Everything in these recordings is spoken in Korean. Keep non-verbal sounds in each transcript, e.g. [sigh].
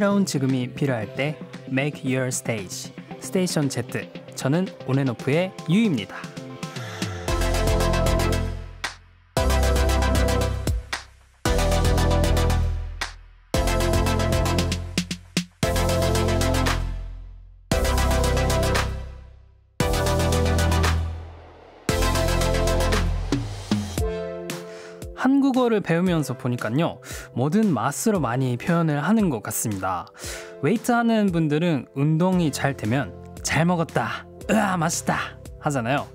새로운 지금이 필요할 때 Make Your Stage 스테이션 Z 저는 온앤오프의 유입니다 한국어를 배우면서 보니까요. 뭐든 맛으로 많이 표현을 하는 것 같습니다. 웨이트 하는 분들은 운동이 잘 되면 잘 먹었다. 으아, 맛있다. 하잖아요.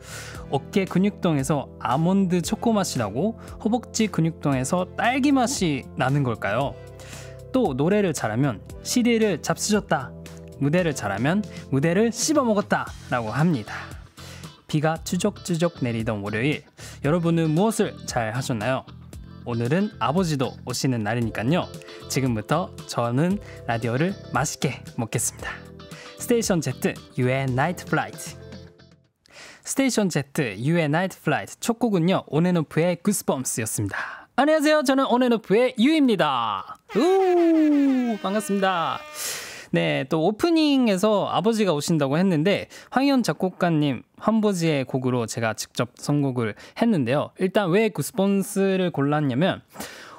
어깨 근육통에서 아몬드 초코 맛이 나고 허벅지 근육통에서 딸기 맛이 나는 걸까요? 또 노래를 잘하면 CD를 잡수셨다. 무대를 잘하면 무대를 씹어 먹었다. 라고 합니다. 비가 쭈적쭈적 내리던 월요일, 여러분은 무엇을 잘 하셨나요? 오늘은 아버지도 오시는 날이니까요. 지금부터 저는 라디오를 맛있게 먹겠습니다. 스테이션 Z 유엔 나이트 플라이트 스테이션 Z 유엔 나이트 플라이트 첫 곡은요. 온앤오프의 구스범스였습니다. 안녕하세요. 저는 온앤오프의 유입니다. 우 반갑습니다. 네, 또 오프닝에서 아버지가 오신다고 했는데 황현 작곡가님 환보지의 곡으로 제가 직접 선곡을 했는데요. 일단 왜 구스폰스를 골랐냐면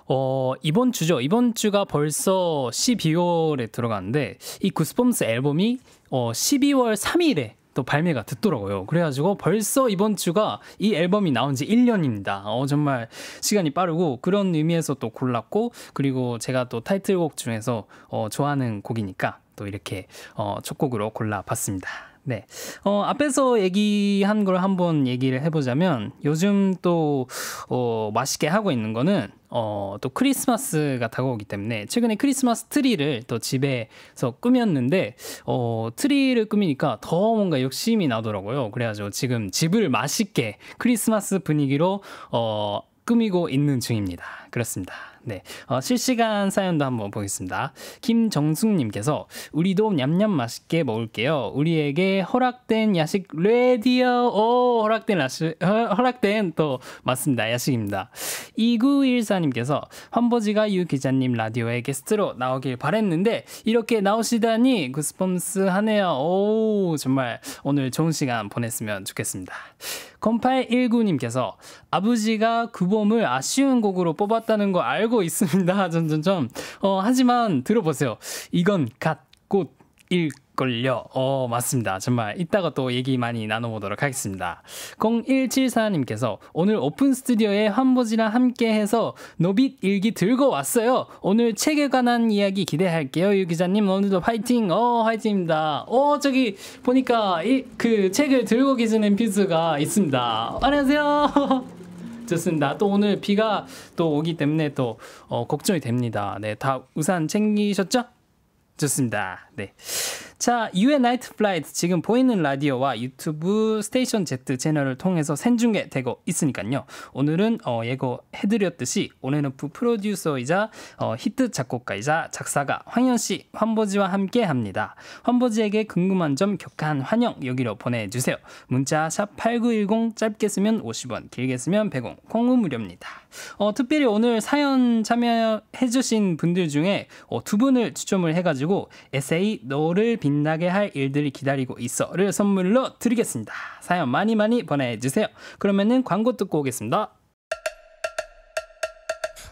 어, 이번 주죠. 이번 주가 벌써 12월에 들어갔는데이 구스폼스 앨범이 어, 12월 3일에 또 발매가 됐더라고요. 그래가지고 벌써 이번 주가 이 앨범이 나온 지 1년입니다. 어, 정말 시간이 빠르고 그런 의미에서 또 골랐고 그리고 제가 또 타이틀곡 중에서 어, 좋아하는 곡이니까 또 이렇게 어, 첫 곡으로 골라봤습니다. 네. 어, 앞에서 얘기한 걸 한번 얘기를 해보자면 요즘 또, 어, 맛있게 하고 있는 거는 어, 또 크리스마스가 다가오기 때문에 최근에 크리스마스 트리를 또 집에서 꾸몄는데 어, 트리를 꾸미니까 더 뭔가 욕심이 나더라고요. 그래가지고 지금 집을 맛있게 크리스마스 분위기로 어, 꾸미고 있는 중입니다. 그렇습니다. 네. 어, 실시간 사연도 한번 보겠습니다. 김정숙님께서 우리도 냠냠 맛있게 먹을게요. 우리에게 허락된 야식 레디어 오, 허락된 야식, 허, 허락된 또 맞습니다. 야식입니다. 2914님께서 환보지가 유 기자님 라디오에 게스트로 나오길 바랬는데 이렇게 나오시다니 구스펌스 하네요. 오, 정말 오늘 좋은 시간 보냈으면 좋겠습니다. 0819님께서 아버지가 구범을 아쉬운 곡으로 뽑았 나왔다는 거 알고 있습니다. 점점점. [laughs] 어, 하지만 들어보세요. 이건 갓 꽃일 걸요. 어, 맞습니다. 정말 이따가 또 얘기 많이 나눠보도록 하겠습니다. 0174님께서 오늘 오픈 스튜디오에 환보지랑 함께 해서 노빗 일기 들고 왔어요. 오늘 책에 관한 이야기 기대할게요. 유 기자님, 오늘도 파이팅! 어, 파이팅입니다. 어, 저기 보니까 이, 그 책을 들고 계시는 피스가 있습니다. 안녕하세요. [laughs] 좋습니다. 또 오늘 비가 또 오기 때문에 또 어, 걱정이 됩니다. 네, 다 우산 챙기셨죠? 좋습니다. 네. 자, 유의 나이트 플라이트 지금 보이는 라디오와 유튜브 스테이션 Z 채널을 통해서 생중계되고 있으니까요. 오늘은 어, 예고해드렸듯이 온앤오프 프로듀서이자 어, 히트 작곡가이자 작사가 황현 씨 환보지와 함께합니다. 환보지에게 궁금한 점 격한 환영 여기로 보내주세요. 문자 샵 #8910 짧게 쓰면 50원, 길게 쓰면 100원, 콩은 무료입니다. 어, 특별히 오늘 사연 참여해주신 분들 중에 어, 두 분을 추첨을 해가지고 에세이 너를 빛나게 할 일들이 기다리고 있어를 선물로 드리겠습니다. 사연 많이 많이 보내주세요. 그러면은 광고 듣고 오겠습니다.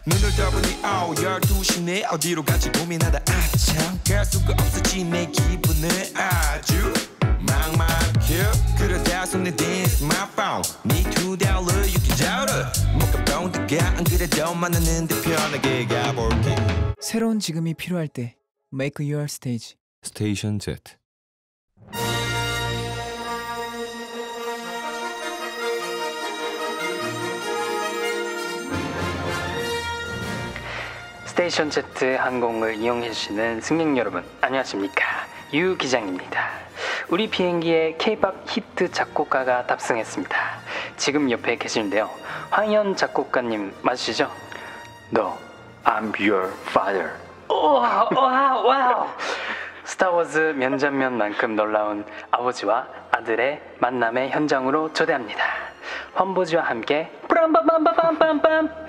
눈을 떠보니 아우 12시네 어디로 갈지 고민하다 아참 갈 수가 없었지 내 기분을 아주 막막 Yeah, could have thousand the dance my phone. Need two dollar you can shout it. 먹고 병도 가안 그래도 만나는데 편하게 가볼게. 새로운 지금이 필요할 때 Make Your Stage. 스테이션 Z. 스테이션 Z 항공을 이용해 주시는 승객 여러분 안녕하십니까 유 기장입니다. 우리 비행기에 이팝 히트 작곡가가 탑승했습니다. 지금 옆에 계신데요 황현 작곡가님 맞으시죠? No, I'm your father. 와 와, 와 스타워즈 면전면만큼 놀라운 아버지와 아들의 만남의 현장으로 초대합니다. 환보지와 함께 브람빰빰빰빰밤밤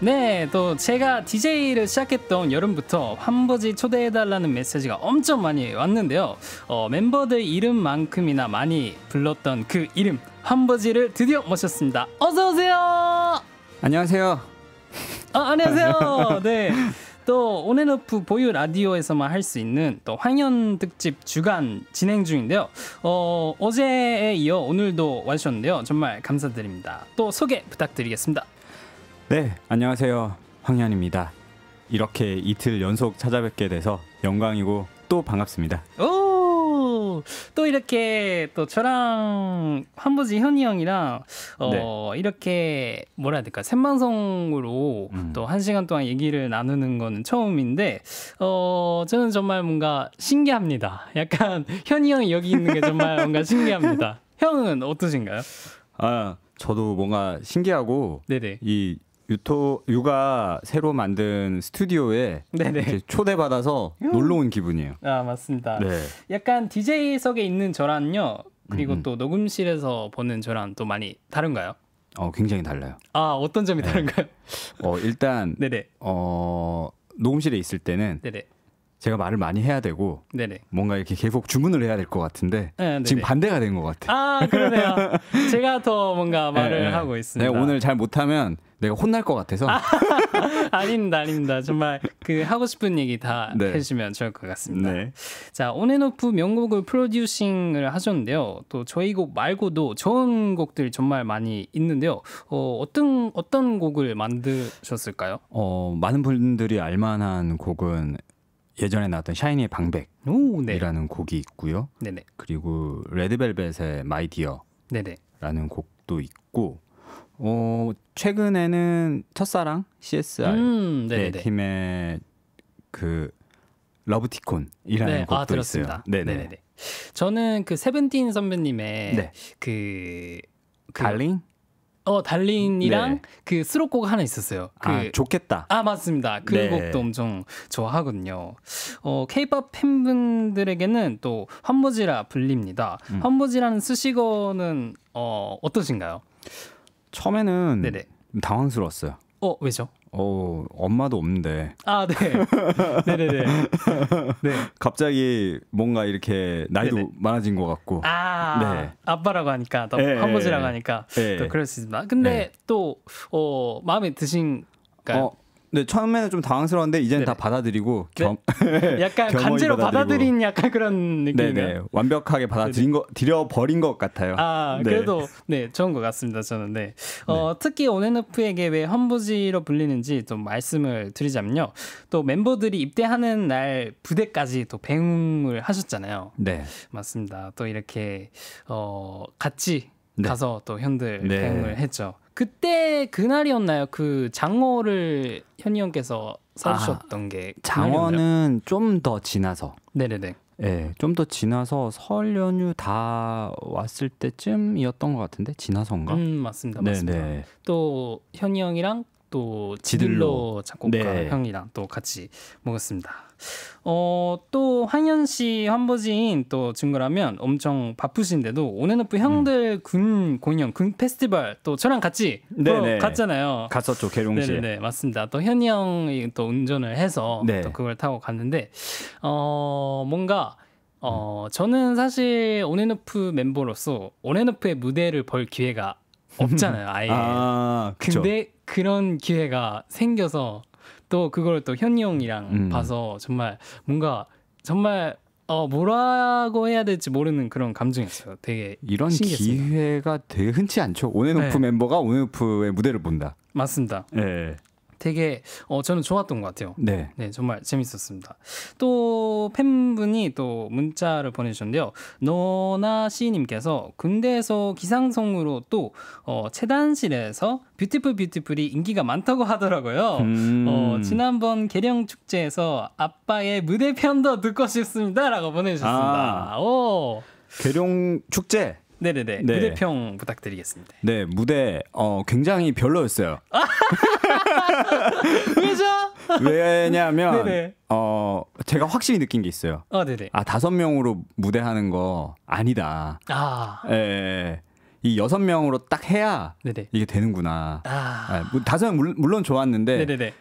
네, 또 제가 DJ를 시작했던 여름부터 한버지 초대해달라는 메시지가 엄청 많이 왔는데요. 어, 멤버들 이름만큼이나 많이 불렀던 그 이름, 한버지를 드디어 모셨습니다. 어서오세요! 안녕하세요. 아, 안녕하세요. 네. 또 온앤오프 보유 라디오에서만 할 수 있는 또 황현 특집 주간 진행 중인데요. 어, 어제에 이어 오늘도 와주셨는데요. 정말 감사드립니다. 또 소개 부탁드리겠습니다. 네, 안녕하세요. 황현입니다. 이렇게 이틀 연속 찾아뵙게 돼서 영광이고 또 반갑습니다. 오! 또 이렇게 또 저랑 한보지 현이 형이랑 어 네. 이렇게 뭐라 해야 될까 생방송으로 음. 또한 시간 동안 얘기를 나누는 거는 처음인데 어 저는 정말 뭔가 신기합니다. 약간 [laughs] 현이 형이 여기 있는 게 정말 뭔가 신기합니다. [laughs] 형은 어떠신가요? 아 저도 뭔가 신기하고 네네. 이 유토 유가 새로 만든 스튜디오에 초대 받아서 음. 놀러 온 기분이에요. 아 맞습니다. 네. 약간 DJ석에 있는 저랑요, 그리고 음, 음. 또 녹음실에서 보는 저랑 또 많이 다른가요? 어 굉장히 달라요. 아 어떤 점이 네. 다른가요? 어 일단 [laughs] 네네. 어 녹음실에 있을 때는 네네. 제가 말을 많이 해야 되고 네네. 뭔가 이렇게 계속 주문을 해야 될 것 같은데 네, 지금 반대가 된 것 같아요. 아 그러네요. [laughs] 제가 더 뭔가 네, 말을 네, 하고 있습니다. 네, 오늘 잘 못하면 내가 혼날 것 같아서. 아, [laughs] 닙니다 아닙니다. 정말 그 하고 싶은 얘기 다 네. 해주시면 좋을 것 같습니다. 네. 자온앤오프 명곡을 프로듀싱을 하셨는데요. 또 저희 곡 말고도 좋은 곡들 정말 많이 있는데요. 어, 어떤 어떤 곡을 만드셨을까요? 어 많은 분들이 알만한 곡은 예전에 나왔던 샤이니의 네. 방백이라는 오, 곡이 있고요. 네네. 그리고 레드벨벳의 마이디어 라는 곡도 있고 어, 최근에는 첫사랑 CSI 음, 네, 팀의 그 러브티콘이라는 네, 아, 곡도 아, 들었습니다. 있어요. 네네. 네네. 저는 그 세븐틴 선배님의 네. 그, 그 달링 어 달린이랑 네. 그 수록곡 하나 있었어요. 아, 그, 아 좋겠다. 아 맞습니다. 그 네. 곡도 엄청 좋아하거든요. 어 K-pop 팬분들에게는 또 환무지라 불립니다. 음. 환무지라는 스시거는 어 어떠신가요? 처음에는 네네. 당황스러웠어요. 어 왜죠? 어, 엄마도 없는데. 아, 네. 네네네. 네. 갑자기 뭔가 이렇게 나이도 네네. 많아진 것 같고. 아, 네. 아빠라고 하니까, 또 할아버지라고 네. 하니까. 네. 또 그럴 수 있습니다. 근데 네. 또, 어, 마음에 드신, 그러니까 어, 네 처음에는 좀 당황스러웠는데 이제는 네다 네. 받아들이고 네? 겸, [laughs] 약간 간제로 받아들인 약간 그런 느낌이네요. 네, 네. 완벽하게 받아들인 거 드려 버린 것 같아요. 아 네. 그래도 네 좋은 것 같습니다. 저는 네, 어, 네. 특히 오네누프에게 왜 험부지로 불리는지 좀 말씀을 드리자면요. 또 멤버들이 입대하는 날 부대까지 또 배웅을 하셨잖아요. 네 맞습니다. 또 이렇게 어, 같이 가서 또 현들 배웅을 했죠. 그때 그날이었나요? 그 장어를 현이 형께서 사주셨던 아, 게 장어는 좀 더 지나서 네네네. 예, 네, 좀더 지나서 설 연휴 다 왔을 때쯤이었던 것 같은데 지나선가음 맞습니다, 맞습니다. 또 현이 형이랑 또 지들로 작곡가 네. 형이랑 또 같이 먹었습니다. 어, 또 황현 씨 환보진 또 증거라면 엄청 바쁘신데도 오네노프 음. 형들 음. 군 공연 군 페스티벌 또 저랑 같이 네, 네. 갔잖아요. 갔었죠 계룡시. 네 맞습니다. 또 현이 형이 또 운전을 해서 네. 또 그걸 타고 갔는데 어 뭔가 어 음. 저는 사실 오네노프 멤버로서 오네노프의 무대를 볼 기회가 없잖아요 아예 아, 근데 그런 기회가 생겨서 또 그걸 또 현이 형이랑 음. 봐서 정말 뭔가 정말 어 뭐라고 해야 될지 모르는 그런 감정이었어요. 되게 이런 신기했어요. 기회가 되게 흔치 않죠. 온앤오프 네. 멤버가 온앤오프의 무대를 본다. 맞습니다. 네. 되게 어, 저는 좋았던 것 같아요. 네. 네, 정말 재밌었습니다. 또 팬분이 또 문자를 보내주셨는데요. 너나 씨님께서 군대에서 기상송으로또 어, 최단실에서 뷰티풀 뷰티풀이 인기가 많다고 하더라고요. 어, 음. 어, 지난번 계령 축제에서 아빠의 무대 편도 듣고 싶습니다라고 보내주셨습니다. 아. 오. 계룡 축제 네네네. 네. 무대평 부탁드리겠습니다. 네, 무대 어, 굉장히 별로였어요. [laughs] 왜죠? 왜냐하면 [laughs] 어 제가 확실히 느낀 게 있어요. 어, 네네. 아 다섯 명으로 무대하는 거 아니다. 아, 예. 예, 예. 이 여섯 명으로 딱 해야 네네. 이게 되는구나. 아, 아 뭐 다섯 명 물론 좋았는데. 네네네.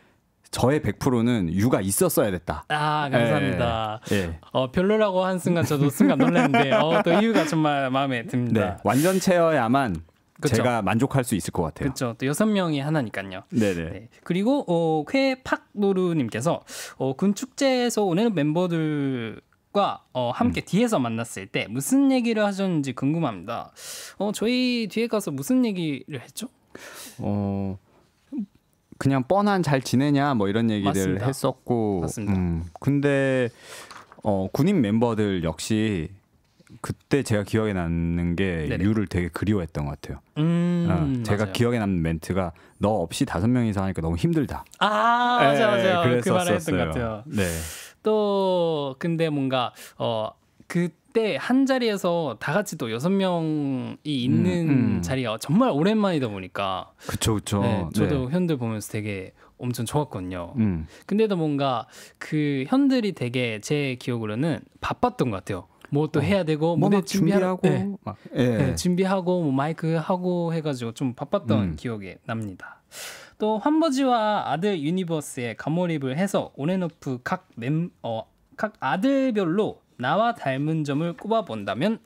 저의 100%는 유가 있었어야 됐다. 아 감사합니다. 예. 예, 어, 별로라고 한 순간 저도 순간 놀랐는데 어, 또 이유가 정말 마음에 듭니다. 네, 완전 체어야만 그쵸? 제가 만족할 수 있을 것 같아요. 그렇죠. 또 여섯 명이 하나니까요. 네네. 네. 그리고 어, 쾌팍노루님께서 어, 군 축제에서 오늘 멤버들 어, 함께 음. 뒤에서 만났을 때 무슨 얘기를 하셨는지 궁금합니다. 어, 저희 뒤에 가서 무슨 얘기를 했죠? 어, 그냥 뻔한 잘 지내냐 뭐 이런 얘기를 맞습니다. 했었고 맞습니다. 음, 근데 어, 군인 멤버들 역시 그때 제가 기억에 남는 게 네네. 유를 되게 그리워했던 것 같아요. 음, 어, 제가 맞아요. 기억에 남는 멘트가 너 없이 다섯 명이서 하니까 너무 힘들다. 아 맞아 예, 맞아. 그 말을 했던 것 같아요. 네. 또 근데 뭔가 어그 그때 한 자리에서 다 같이 또 여섯 명이 있는 음, 음. 자리가 정말 오랜만이다 보니까 그쵸 그쵸 네, 저도 네. 현들 보면서 되게 엄청 좋았거든요. 음. 근데도 뭔가 그 현들이 되게 제 기억으로는 바빴던 것 같아요. 뭐또 어, 해야 되고 뭐 무대 준비하고 네. 막 예. 네, 준비하고 뭐 마이크 하고 해가지고 좀 바빴던 음. 기억이 납니다. 또 환버지와 아들 유니버스에 감몰입을 해서 온앤오프 각 멤, 어, 각 아들별로 나와 닮은 점을 꼽아본다면?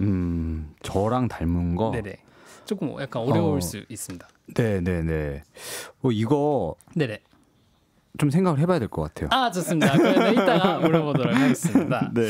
음, 저랑 닮은 거. 네네. 조금 약간 어려울 어, 수 있습니다. 네네네. 어, 이거. 네네. 좀 생각을 해봐야 될 것 같아요. 아 좋습니다. 그러면 이따가 물어보도록 하겠습니다. [laughs] 네.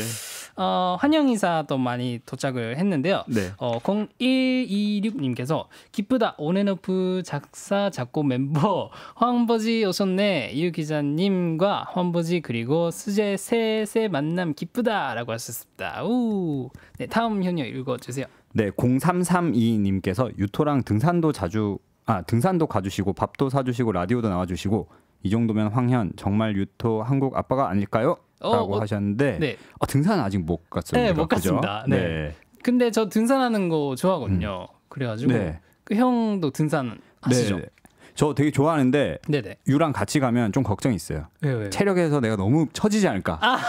어, 환영 인사도 많이 도착을 했는데요. 네. 어, 0126님께서 기쁘다 온앤오프 작사 작곡 멤버 황버지 오셨네 유 기자님과 황버지 그리고 수제 셋의 만남 기쁘다라고 하셨습니다. 우. 네 다음 현역 읽어주세요. 네 0332님께서 유토랑 등산도 자주 아 등산도 가주시고 밥도 사주시고 라디오도 나와주시고 이 정도면 황현 정말 유토 한국 아빠가 아닐까요? 어, 어, 하셨는데 네. 아, 등산은 아직 못 갔어요. 네, 못 갔습니다. 네. 네. 근데 저 등산하는 거 좋아하거든요. 음. 그래가지고 네. 그 형도 등산 하시죠? 네저 네, 네. 되게 좋아하는데 네네. 네. 유랑 같이 가면 좀 걱정이 있어요. 네, 네. 체력에서 내가 너무 처지지 않을까. 아,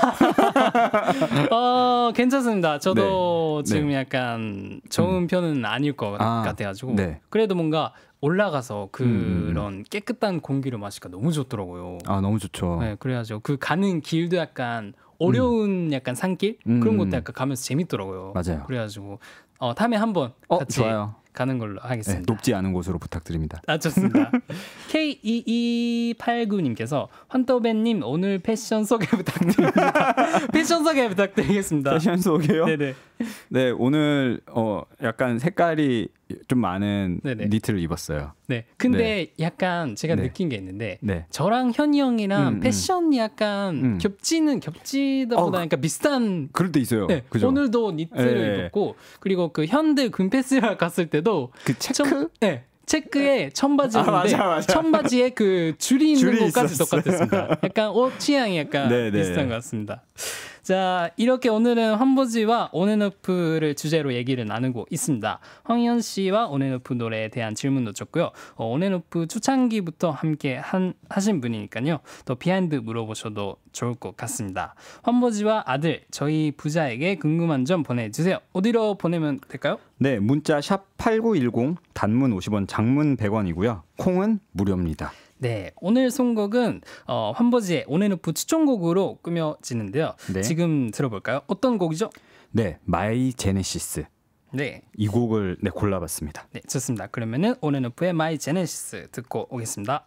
[laughs] 어, 괜찮습니다. 저도 네. 지금 약간 좋은 음. 편은 아닐 것 아, 같아가지고 그래도 뭔가 올라가서 음, 음. 그런 음. 깨끗한 공기를 마시니까 너무 좋더라고요. 아 너무 좋죠. 네, 그래야죠. 그 가는 길도 약간 어려운 음. 약간 산길 음, 그런 것도 약간 가면서 재밌더라고요. 맞아요. 그래가지고 어, 다음에 한번 어, 같이 좋아요. 가는 걸로 하겠습니다. 네, 높지 않은 곳으로 부탁드립니다. 아 좋습니다. [laughs] K2289님께서 환더벤님 오늘 패션 소개 [laughs] 부탁드립니다. 패션 소개 부탁드리겠습니다. 패션 소개요? 네네. 네 오늘 어 약간 색깔이 좀 많은 네네. 니트를 입었어요. 네. 근데 네. 약간 제가 네. 느낀 게 있는데 네. 저랑 현이 형이랑 음, 음. 패션이 약간 음. 겹치는 겹치다 보다 어, 그러 비슷한 그럴 때 있어요. 네. 그죠? 오늘도 니트를 네. 입었고 그리고 그 현대 금패스라 갔을 때 때도 그 체크 청, 네. 체크에 네. 천바지였데 아, 청바지에 그 줄이 있는 줄 것까지 똑같았습니다. 약간 옷 취향이 약간 네네. 네. 비슷한 것 같습니다. 자 이렇게 오늘은 환보지와 온앤오프를 주제로 얘기를 나누고 있습니다. 황현 씨와 온앤오프 노래에 대한 질문도 줬고요. 어, 온앤오프 초창기부터 함께 한, 하신 분이니까요. 더 비하인드 물어보셔도 좋을 것 같습니다. 환보지와 아들 저희 부자에게 궁금한 점 보내주세요. 어디로 보내면 될까요? 네, 문자 샵 8910 단문 50원, 장문 100원이고요. 콩은 무료입니다. 네, 오늘 선곡은 어, 환버지의 온앤오프 추천곡으로 꾸며지는데요. 네. 지금 들어볼까요? 어떤 곡이죠? 네, 마이 제네시스. 네. 이 곡을 네, 골라봤습니다. 네, 좋습니다. 그러면은 온앤오프의 마이 제네시스 듣고 오겠습니다.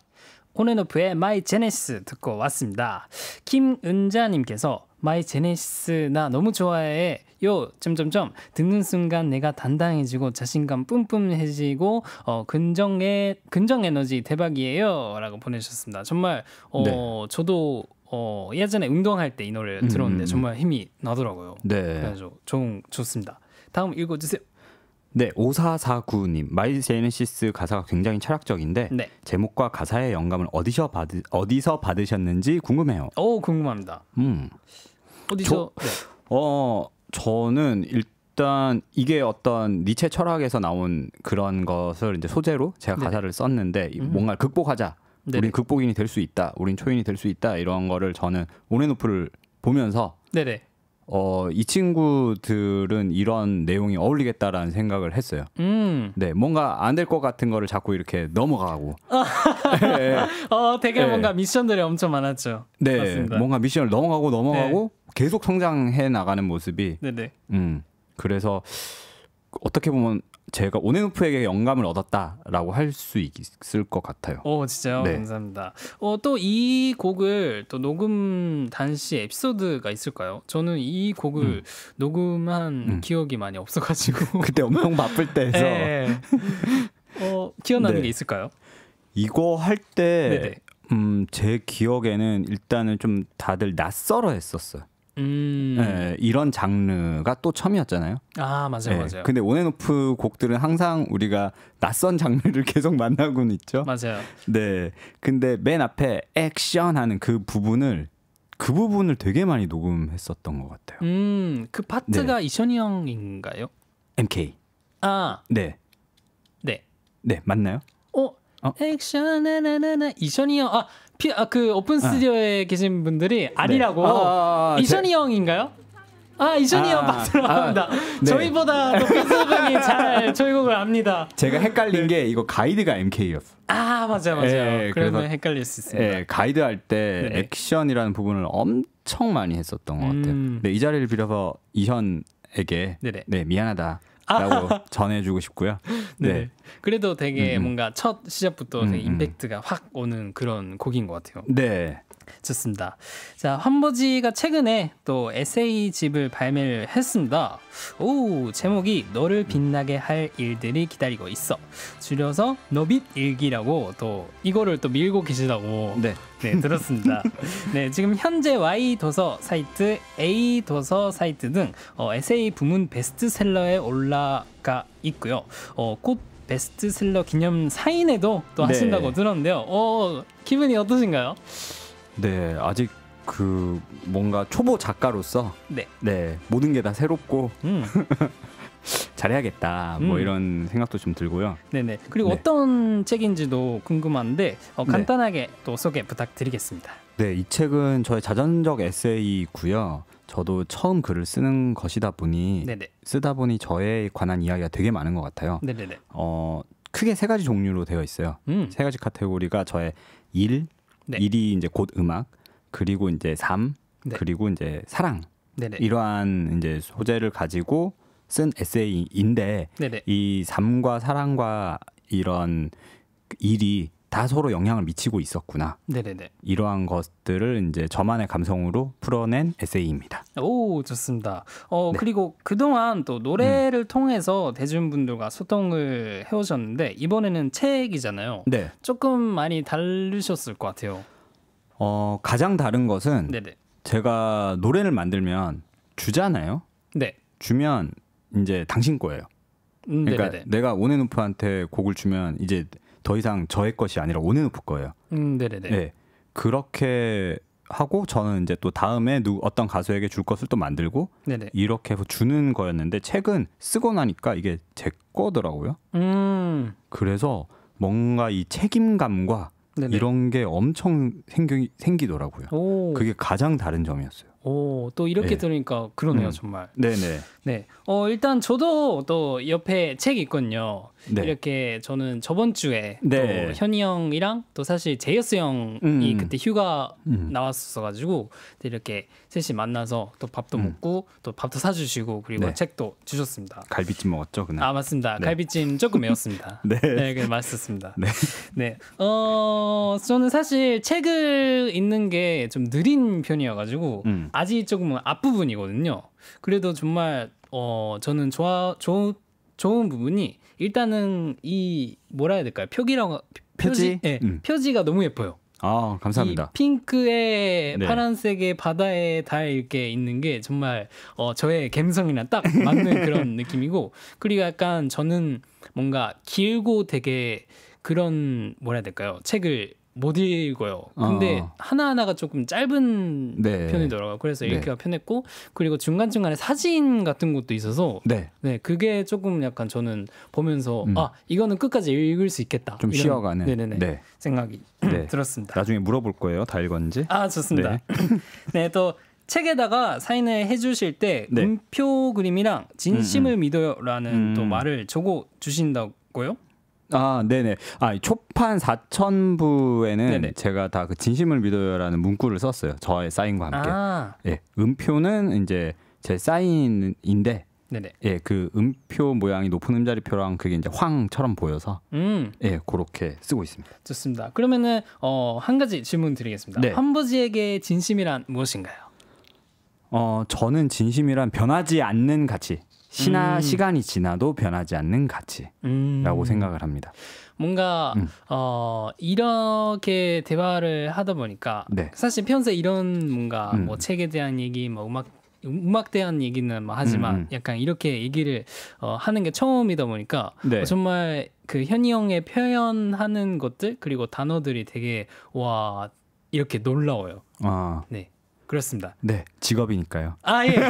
온앤오프의 마이 제네시스 듣고 왔습니다. 김은자님께서 마이 제네시스 나 너무 좋아해. 요 점점점 듣는 순간 내가 단단해지고 자신감 뿜뿜해지고 어 근정의 근정 에너지 대박이에요라고 보내주셨습니다. 정말 어 네. 저도 어 예전에 운동할 때 이 노래를 음, 들었는데 음, 음. 정말 힘이 나더라고요. 네. 그래서 좋은 좋습니다. 다음 읽어 주세요. 네, 5449님. 마이 제네시스 가사가 굉장히 철학적인데 네. 제목과 가사의 영감을 어디서 받으, 어디서 받으셨는지 궁금해요. 오, 궁금합니다. 음. 어디서? 저, 네. 어 저는 일단 이게 어떤 니체 철학에서 나온 그런 것을 이제 소재로 제가 네. 가사를 썼는데 음. 뭔가를 극복하자. 네네. 우린 극복인이 될 수 있다. 우린 초인이 될 수 있다. 이런 거를 저는 온앤오프를 보면서 네네. 어, 이 친구들은 이런 내용이 어울리겠다라는 생각을 했어요. 음. 네, 뭔가 안 될 것 같은 거를 자꾸 이렇게 넘어가고. [laughs] 어, 네, 어, 되게 네. 뭔가 미션들이 엄청 많았죠. 네, 맞습니다. 뭔가 미션을 넘어가고 넘어가고 네. 계속 성장해 나가는 모습이. 네네. 음, 그래서 어떻게 보면 제가 온앤오프에게 영감을 얻었다라고 할 수 있을 것 같아요. 오 진짜요? 네. 감사합니다. 어, 또 이 곡을 또 녹음 당시 에피소드가 있을까요? 저는 이 곡을 음. 녹음한 음. 기억이 많이 없어가지고 [laughs] 그때 엄청 바쁠 [laughs] 때에서 예, 예. 어, 기억나는 네. 게 있을까요? 이거 할 때 음, 제 기억에는 일단은 좀 다들 낯설어 했었어요. 음. 네, 이런 장르가 또 처음이었잖아요. 아 맞아요, 네. 맞아요. 근데 온앤오프 곡들은 항상 우리가 낯선 장르를 [laughs] 계속 만나고는 있죠. 맞아요. 네, 근데 맨 앞에 액션 하는 그 부분을 그 부분을 되게 많이 녹음했었던 것 같아요. 음, 그 파트가 네. 이천이 형인가요? MK. 아, 네, 네, 네 맞나요? 어, 어? 액션 나나나나 이천이 형. 아 피, 아, 그 오픈 네. 스튜디오에 계신 분들이 네. 아리라고 어, 아, 아, 아, 이선희 제... 형인가요? 아 이준이 형 박수로 합니다. 네. 저희보다 노피스분이 [laughs] 잘 저희 곡을 압니다. 제가 헷갈린 게 이거 가이드가 MK였어. 아 맞아 맞아. 예, 그러면 헷갈릴 수 있습니다. 예, 가이드 할 때 액션이라는 부분을 엄청 많이 했었던 것 같아요. 음. 네, 이 자리를 빌어서 이현에게 네네. 네 미안하다. 아. 라고 전해주고 싶고요. [laughs] 네. 네. 그래도 되게 음. 음. 뭔가 첫 시작부터 되게 음, 음. 임팩트가 확 오는 그런 곡인 것 같아요. 네. 좋습니다. 자, 환보지가 최근에 또 에세이집을 발매를 했습니다. 오, 제목이 너를 빛나게 할 일들이 기다리고 있어. 줄여서 너빛 일기라고 또 이거를 또 밀고 계시다고 네. 네, 들었습니다. 네, 지금 현재 Y 도서 사이트, A 도서 사이트 등 어, 에세이 부문 베스트셀러에 올라가 있고요. 어, 꽃 베스트셀러 기념 사인회도 또 네. 하신다고 네. 들었는데요. 어, 기분이 어떠신가요? 네, 아직 그 뭔가 초보 작가로서 네, 네 모든 게 다 새롭고 음. [laughs] 잘해야겠다 뭐 음. 이런 생각도 좀 들고요. 네네. 그리고 네. 어떤 책인지도 궁금한데 어, 네. 간단하게 네. 또 소개 부탁드리겠습니다. 네, 이 책은 저의 자전적 에세이고요. 저도 처음 글을 쓰는 것이다 보니 네네. 쓰다 보니 저에 관한 이야기가 되게 많은 것 같아요. 네네네. 어 크게 세 가지 종류로 되어 있어요. 음. 세 가지 카테고리가 저의 일, 네. 1이 이제 곧 음악, 그리고 이제 삶, 네. 그리고 이제 사랑 네네. 이러한 이제 소재를 가지고 쓴 에세이인데 네네. 이 삶과 사랑과 이런 일이 다 서로 영향을 미치고 있었구나. 네네네. 이러한 것들을 이제 저만의 감성으로 풀어낸 에세이입니다. 오 좋습니다. 어 네. 그리고 그동안 또 노래를 음. 통해서 대중분들과 소통을 해오셨는데 이번에는 책이잖아요. 네. 조금 많이 다르셨을 것 같아요. 어 가장 다른 것은 네네. 제가 노래를 만들면 주잖아요. 네. 주면 이제 당신 거예요. 음, 그러니까 네네네. 내가 온앤오프한테 곡을 주면 이제 더 이상 저의 것이 아니라 오네누프 거예요. 음, 네네네. 네. 그렇게 하고 저는 이제 또 다음에 누, 어떤 가수에게 줄 것을 또 만들고 네네. 이렇게 해서 주는 거였는데 책은 쓰고 나니까 이게 제 거더라고요. 음. 그래서 뭔가 이 책임감과 네네. 이런 게 엄청 생기, 생기더라고요. 오. 그게 가장 다른 점이었어요. 오, 또 이렇게 네. 들으니까 그러네요, 음. 정말. 네네. 네. 어, 일단 저도 또 옆에 책 있거든요. 네. 이렇게 저는 저번 주에 네. 또 현이 형이랑 또 사실 제이어스 형이 음. 그때 휴가 음. 나왔었어가지고 이렇게 셋이 만나서 또 밥도 음. 먹고 또 밥도 사주시고 그리고 네. 책도 주셨습니다. 갈비찜 먹었죠 그날? 아 맞습니다. 네. 갈비찜 조금 매웠습니다. [laughs] 네, 네 맛있었습니다. 네. 네, 어 저는 사실 책을 읽는 게 좀 느린 편이어가지고 음. 아직 조금은 앞 부분이거든요. 그래도 정말 어 저는 좋아 좋 좋은 부분이 일단은 이 뭐라 해야 될까요? 표기라고 표지, 표지? 네, 음. 표지가 너무 예뻐요. 아 감사합니다. 핑크에 네. 파란색의 바다에 달 이렇게 있는 게 정말 어, 저의 감성이랑 딱 맞는 [laughs] 그런 느낌이고 그리고 약간 저는 뭔가 길고 되게 그런 뭐라 해야 될까요? 책을 못 읽어요. 어. 근데 어. 하나하나가 조금 짧은 네. 편이더라고요. 그래서 네. 읽기가 네. 편했고 그리고 중간중간에 사진 같은 것도 있어서 네, 네 그게 조금 약간 저는 보면서 음. 아 이거는 끝까지 읽을 수 있겠다. 좀 쉬어가는 네네네 네. 생각이 네. [clears throat] 들었습니다. 나중에 물어볼 거예요. 다 읽었는지. 아 좋습니다. 네또 [laughs] 네, 책에다가 사인을 해주실 때 음표 그림이랑 진심을 음, 음. 믿어요라는 또 음. 말을 적어 주신다고요. 아, 네네. 아, 초판 4천부에는 제가 다 그 진심을 믿어요라는 문구를 썼어요. 저의 사인과 함께. 아. 예, 음표는 이제 제 사인인데, 네네. 예, 그 음표 모양이 높은 음자리표랑 그게 이제 황처럼 보여서, 음. 예, 그렇게 쓰고 있습니다. 좋습니다. 그러면은 어, 한 가지 질문 드리겠습니다. 네. 환부지에게 진심이란 무엇인가요? 어, 저는 진심이란 변하지 않는 가치. 시나 음. 시간이 지나도 변하지 않는 가치라고 음. 생각을 합니다. 뭔가 음. 어 이렇게 대화를 하다 보니까 네. 사실 평소에 이런 뭔가 음. 뭐 책에 대한 얘기, 뭐 음악 음악 대한 얘기는 뭐 하지만 음, 음. 약간 이렇게 얘기를 어, 하는 게 처음이다 보니까 네. 어, 정말 그 현이 형의 표현하는 것들 그리고 단어들이 되게 와 이렇게 놀라워요. 아. 네. 그렇습니다. 네, 직업이니까요. 아 예. [laughs]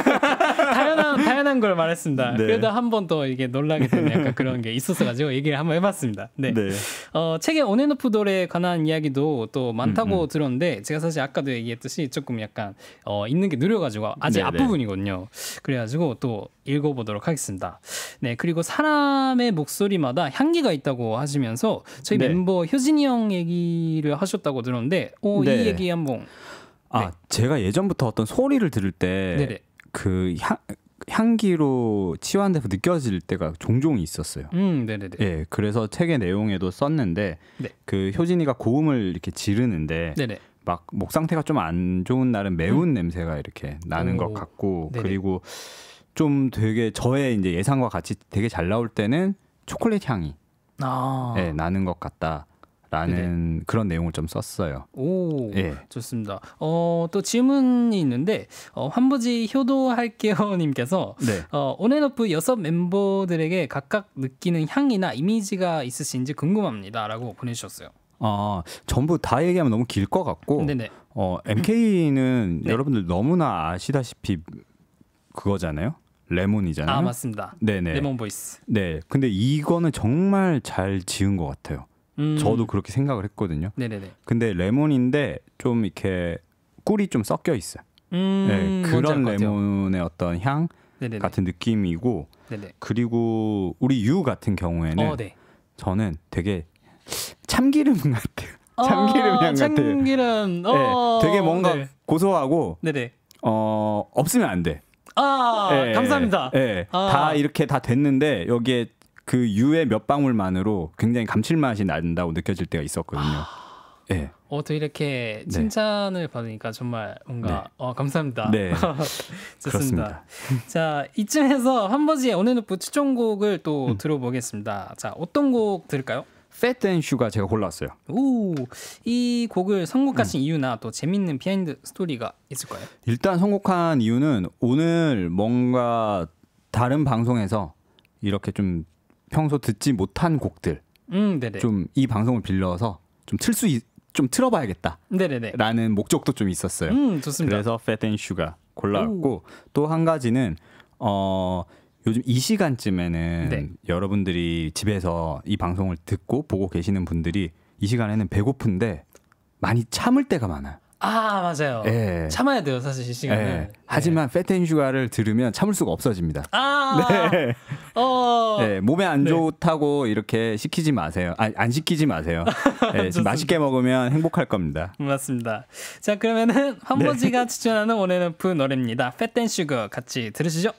다양한 다양한 걸 말했습니다. 네. 그래도한 번더 이게 놀라게 되는 약간 [laughs] 그런 게 있었어 가지고 얘기를 한번 해봤습니다. 네. 네. 어, 책에 온앤오프 돌에 관한 이야기도 또 많다고 음, 음. 들었는데 제가 사실 아까도 얘기했듯이 조금 약간 어, 있는 게 느려가지고 아직 네네. 앞부분이거든요. 네. 그래가지고 또 읽어보도록 하겠습니다. 네. 그리고 사람의 목소리마다 향기가 있다고 하시면서 저희 네. 멤버 효진이 형 얘기를 하셨다고 들었는데 오, 이 네. 얘기 한번 아, 네. 제가 예전부터 어떤 소리를 들을 때 네네. 그 향, 향기로 치환돼서 느껴질 때가 종종 있었어요. 음, 네네네. 예, 그래서 책의 내용에도 썼는데 네. 그 효진이가 고음을 이렇게 지르는데 네네. 막목 상태가 좀 안 좋은 날은 매운 음. 냄새가 이렇게 나는 오. 것 같고 네네. 그리고 좀 되게 저의 이제 예상과 같이 되게 잘 나올 때는 초콜릿 향이 아. 예, 나는 것 같다. 라는 네. 그런 내용을 좀 썼어요. 오, 예. 좋습니다. 어, 또 질문이 있는데 어, 환부지 효도할게요님께서 네. 어, 온앤오프 여섯 멤버들에게 각각 느끼는 향이나 이미지가 있으신지 궁금합니다라고 보내주셨어요. 아, 전부 다 얘기하면 너무 길 것 같고, 네네. 어, MK는 네. 여러분들 너무나 아시다시피 그거잖아요. 레몬이잖아요. 아 맞습니다. 네네. 레몬 보이스. 네, 근데 이거는 정말 잘 지은 것 같아요. 음. 저도 그렇게 생각을 했거든요. 네네네. 근데 레몬인데 좀 이렇게 꿀이 좀 섞여 있어요. 음, 네, 그런 레몬의 어떤 향 네네네. 같은 느낌이고 네네. 그리고 우리 유 같은 경우에는 어, 네. 저는 되게 참기름 [laughs] 아, 같아요. 참기름 향 아, 같아요. 참기름. 어, 네, 되게 뭔가 네. 고소하고 네네. 어 없으면 안 돼. 아 네, 감사합니다. 네. 아. 다 이렇게 다 됐는데 여기에 그 유의 몇 방울만으로 굉장히 감칠맛이 난다고 느껴질 때가 있었거든요. 아... 예. 어, 네. 어떻게 이렇게 칭찬을 네. 받으니까 정말 뭔가 네. 어, 감사합니다. 네. [laughs] 좋습니다. 자 이쯤에서 한 번씩 오늘 노 추천곡을 또 음. 들어보겠습니다. 자 어떤 곡 들을까요? Fat a 가 제가 골라어요 오, 이 곡을 선곡하신 음. 이유나 또 재밌는 비하인드 스토리가 있을까요? 일단 선곡한 이유는 오늘 뭔가 다른 방송에서 이렇게 좀 평소 듣지 못한 곡들 음, 좀이 방송을 빌려서 좀 틀 수 좀 틀어봐야겠다. 네네네. 라는 목적도 좀 있었어요. 음, 좋습니다. 그래서 Fat and Sugar 골라왔고 또 한 가지는 어 요즘 이 시간쯤에는 네. 여러분들이 집에서 이 방송을 듣고 보고 계시는 분들이 이 시간에는 배고픈데 많이 참을 때가 많아요. 아 맞아요. 예. 참아야 돼요 사실 이 시간은. 예. 네. 하지만 네. 페텐슈가를 들으면 참을 수가 없어집니다. 아, [laughs] 네. 어... 네. 몸에 안 네. 좋다고 네. 이렇게 시키지 마세요. 아, 안 시키지 마세요. 네, [laughs] 맛있게 먹으면 행복할 겁니다. 맞습니다. 자 그러면은 한버지가 네. [laughs] 추천하는 올해 높프 노래입니다. 페텐슈가 같이 들으시죠.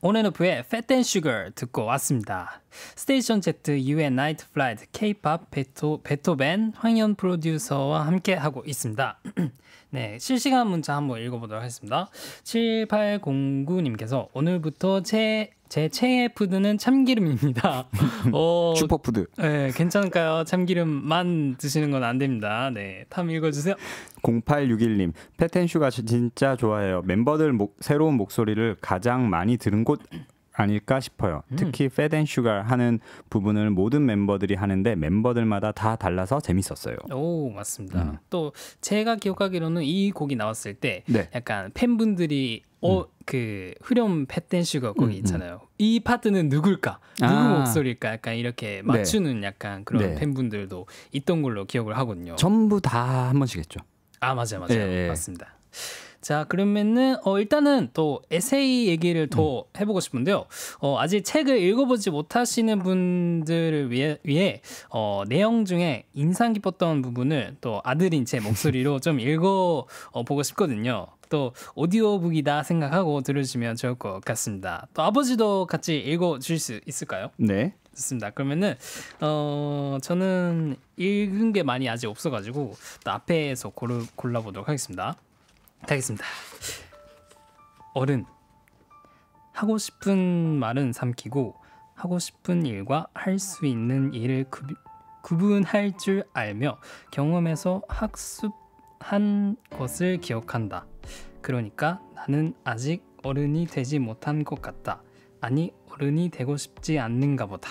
온앤오프의 Fat and Sugar 듣고 왔습니다. 스테이션 Z 이후의 나이트 플라이트 K-pop 베토, 베토벤 황현 프로듀서와 함께 하고 있습니다. [clears throat] 네, 실시간 문자 한번 읽어보도록 하겠습니다. 7809님께서 오늘부터 제제 최애 푸드는 참기름입니다. [laughs] 어, 슈퍼푸드. 네, 괜찮을까요? 참기름만 드시는 건 안 됩니다. 네, 탐 읽어주세요. 0861님, 패텐슈가 진짜 좋아해요. 멤버들 목, 새로운 목소리를 가장 많이 들은 곳 아닐까 싶어요. 음. 특히 패덴 슈가 n 하는 부분을 모든 멤버들이 하는데 멤버들마다 다 달라서 재밌었어요. 오 맞습니다. 음. 또 제가 기억하기로는 이 곡이 나왔을 때 네. 약간 팬분들이 어, 음. 그 후렴 팻댄슈가 거기 있잖아요. 음, 음. 이 파트는 누굴까? 누구 아. 목소리일까? 약간 이렇게 네. 맞추는 네. 약간 그런 네. 팬분들도 있던 걸로 기억을 하거든요. 전부 다 한 번씩 했죠. 아 맞아요, 맞아요, 네. 맞습니다. 자, 그러면은 어 일단은 또 에세이 얘기를 더 음. 해보고 싶은데요. 어 아직 책을 읽어보지 못하시는 분들을 위해, 위해 어 내용 중에 인상 깊었던 부분을 또 아들인 제 목소리로 [laughs] 좀 읽어 어, 보고 싶거든요. 또 오디오북이다 생각하고 들으시면 좋을 것 같습니다. 또 아버지도 같이 읽어 주실 수 있을까요? 네. 좋습니다. 그러면은 어 저는 읽은 게 많이 아직 없어가지고 또 앞에서 고르, 골라보도록 하겠습니다. 되겠습니다. 어른 하고 싶은 말은 삼키고 하고 싶은 일과 할 수 있는 일을 구, 구분할 줄 알며 경험에서 학습한 것을 기억한다. 그러니까 나는 아직 어른이 되지 못한 것 같다. 아니 어른이 되고 싶지 않는가 보다.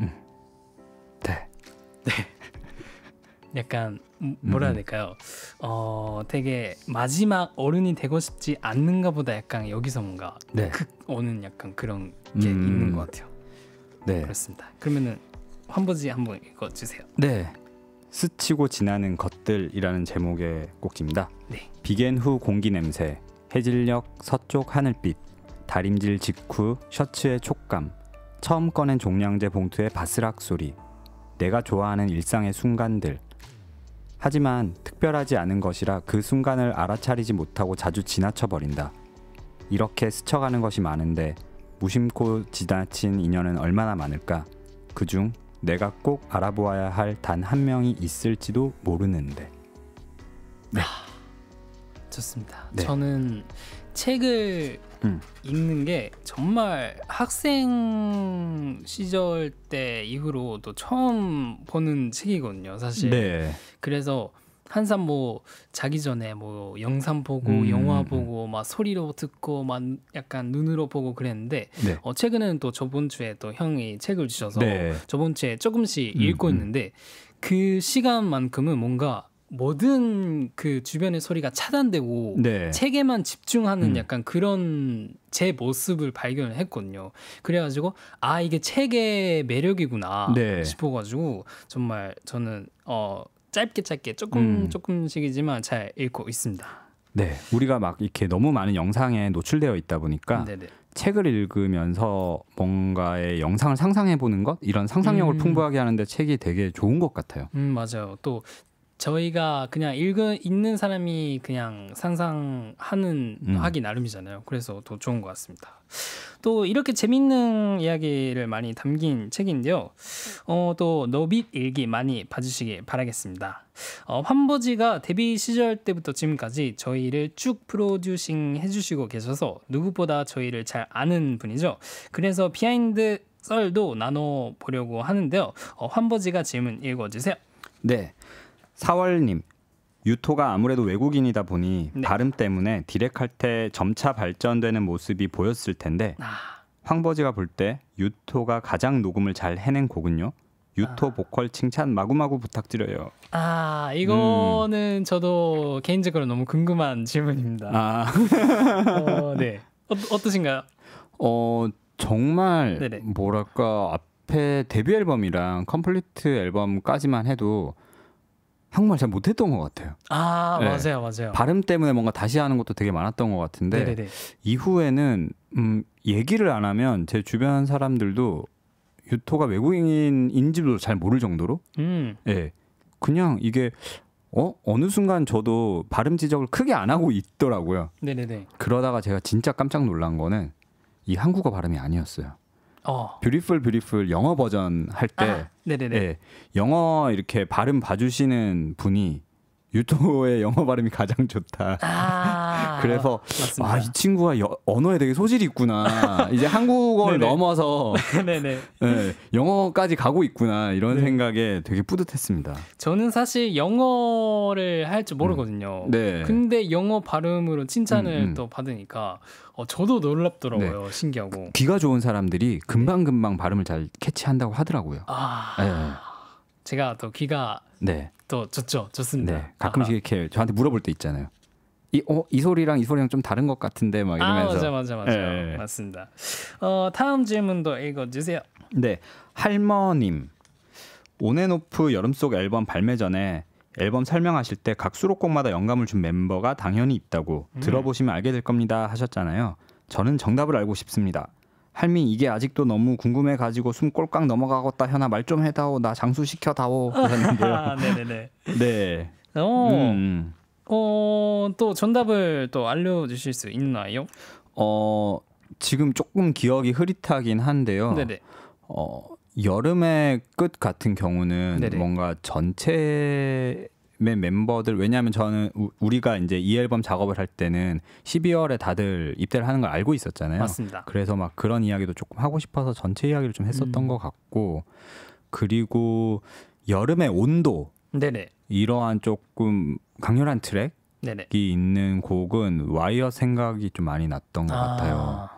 음. 네. 네. [laughs] 약간 뭐라 해야 음, 음. 될까요? 어 되게 마지막 어른이 되고 싶지 않는가 보다 약간 여기서 뭔가 네. 극 오는 약간 그런 게 음. 있는 것 같아요. 네. 그렇습니다. 그러면은 환보지 한번 읽어 주세요. 네. 스치고 지나는 것들이라는 제목의 꼭지입니다. 네. 비겐 후 공기 냄새, 해질녘 서쪽 하늘빛, 다림질 직후 셔츠의 촉감, 처음 꺼낸 종량제 봉투의 바스락 소리, 내가 좋아하는 일상의 순간들, 하지만 특별하지 않은 것이라 그 순간을 알아차리지 못하고 자주 지나쳐 버린다. 이렇게 스쳐가는 것이 많은데 무심코 지나친 인연은 얼마나 많을까? 그 중 내가 꼭 알아보아야 할 단 한 명이 있을지도 모르는데. 좋습니다. 네. 저는 책을 음. 읽는 게 정말 학생 시절 때 이후로 또 처음 보는 책이거든요, 사실. 네. 그래서 항상 뭐 자기 전에 뭐 영상 보고 음. 영화 음. 보고 막 소리로 듣고 막 약간 눈으로 보고 그랬는데 네. 어 최근에는 또 저번 주에 또 형이 책을 주셔서 네. 저번 주에 조금씩 읽고 음, 음. 있는데 그 시간만큼은 뭔가 모든 그 주변의 소리가 차단되고 네. 책에만 집중하는 음. 약간 그런 제 모습을 발견을 했거든요. 그래가지고 아 이게 책의 매력이구나 네. 싶어가지고 정말 저는 어 짧게 짧게 조금 음. 조금씩이지만 잘 읽고 있습니다. 네, 우리가 막 이렇게 너무 많은 영상에 노출되어 있다 보니까 네네. 네. 책을 읽으면서 뭔가의 영상을 상상해 보는 것 이런 상상력을 음. 풍부하게 하는데 책이 되게 좋은 것 같아요. 음 맞아요. 또 저희가 그냥 읽은 읽는 사람이 그냥 상상하는 음. 하기 나름이잖아요. 그래서 더 좋은 것 같습니다. 또 이렇게 재밌는 이야기를 많이 담긴 책인데요. 어, 또 너빛 일기 많이 봐주시길 바라겠습니다. 어, 환보지가 데뷔 시절 때부터 지금까지 저희를 쭉 프로듀싱 해주시고 계셔서 누구보다 저희를 잘 아는 분이죠. 그래서 비하인드 썰도 나눠보려고 하는데요. 어, 환보지가 질문 읽어주세요. 네. 사월님 유토가 아무래도 외국인이다 보니 네. 발음 때문에 디렉할 때 점차 발전되는 모습이 보였을 텐데 아. 황버지가 볼 때 유토가 가장 녹음을 잘 해낸 곡은요. 유토 아. 보컬 칭찬 마구마구 부탁드려요. 아 이거는 음. 저도 개인적으로 너무 궁금한 질문입니다. 아. 어, 네 어, 어떠신가요? 어 정말 네네. 뭐랄까 앞에 데뷔 앨범이랑 컴플리트 앨범까지만 해도 한국말 잘 못했던 것 같아요. 아 네. 맞아요, 맞아요. 발음 때문에 뭔가 다시 하는 것도 되게 많았던 것 같은데 네네네. 이후에는 음, 얘기를 안 하면 제 주변 사람들도 유토가 외국인인지도 잘 모를 정도로, 음. 네. 그냥 이게 어 어느 순간 저도 발음 지적을 크게 안 하고 있더라고요. 네네네. 그러다가 제가 진짜 깜짝 놀란 거는 이 한국어 발음이 아니었어요. 어. 뷰티풀 뷰티풀 영어 버전 할때 아, 네, 영어 이렇게 발음 봐주시는 분이 유토의 영어 발음이 가장 좋다. 아~ [laughs] 그래서 아 이 친구가 여, 언어에 되게 소질이 있구나. [laughs] 이제 한국어를 넘어서 [laughs] 네 영어까지 가고 있구나 이런 네. 생각에 되게 뿌듯했습니다. 저는 사실 영어를 할 줄 모르거든요. 음. 네. 근데 영어 발음으로 칭찬을 음, 음. 또 받으니까 어, 저도 놀랍더라고요. 네. 신기하고 귀가 좋은 사람들이 네. 금방 금방 발음을 잘 캐치한다고 하더라고요. 아 네. 제가 또 귀가 네. 또 좋죠. 좋습니다. 네, 가끔씩 이렇게 저한테 물어볼 때 있잖아요. 이, 어, 이 소리랑 이 소리랑 좀 다른 것 같은데 막 아, 이러면서 아, 맞아 맞아 맞아 네. 맞습니다. 어, 다음 질문도 읽어주세요. 네, 할머님 온앤오프 여름 속 앨범 발매 전에 앨범 설명하실 때 각 수록곡마다 영감을 준 멤버가 당연히 있다고 음. 들어보시면 알게 될 겁니다 하셨잖아요. 저는 정답을 알고 싶습니다. 할미 이게 아직도 너무 궁금해 가지고 숨 꼴깍 넘어가겠다 현아 말 좀 해다오 나 장수 시켜다오 그러는데요. [laughs] 네네네. 네. 어. 음, 음. 어, 또 정답을 또 알려주실 수 있나요? 어, 지금 조금 기억이 흐릿하긴 한데요. 네네. 어, 여름의 끝 같은 경우는 네네. 뭔가 전체 멤버들 왜냐하면 저는 우리가 이제 이 앨범 작업을 할 때는 12월에 다들 입대를 하는 걸 알고 있었잖아요. 맞습니다. 그래서 막 그런 이야기도 조금 하고 싶어서 전체 이야기를 좀 했었던 음. 것 같고 그리고 여름의 온도 네네. 이러한 조금 강렬한 트랙이 네네. 있는 곡은 와이어 생각이 좀 많이 났던 것 아. 같아요.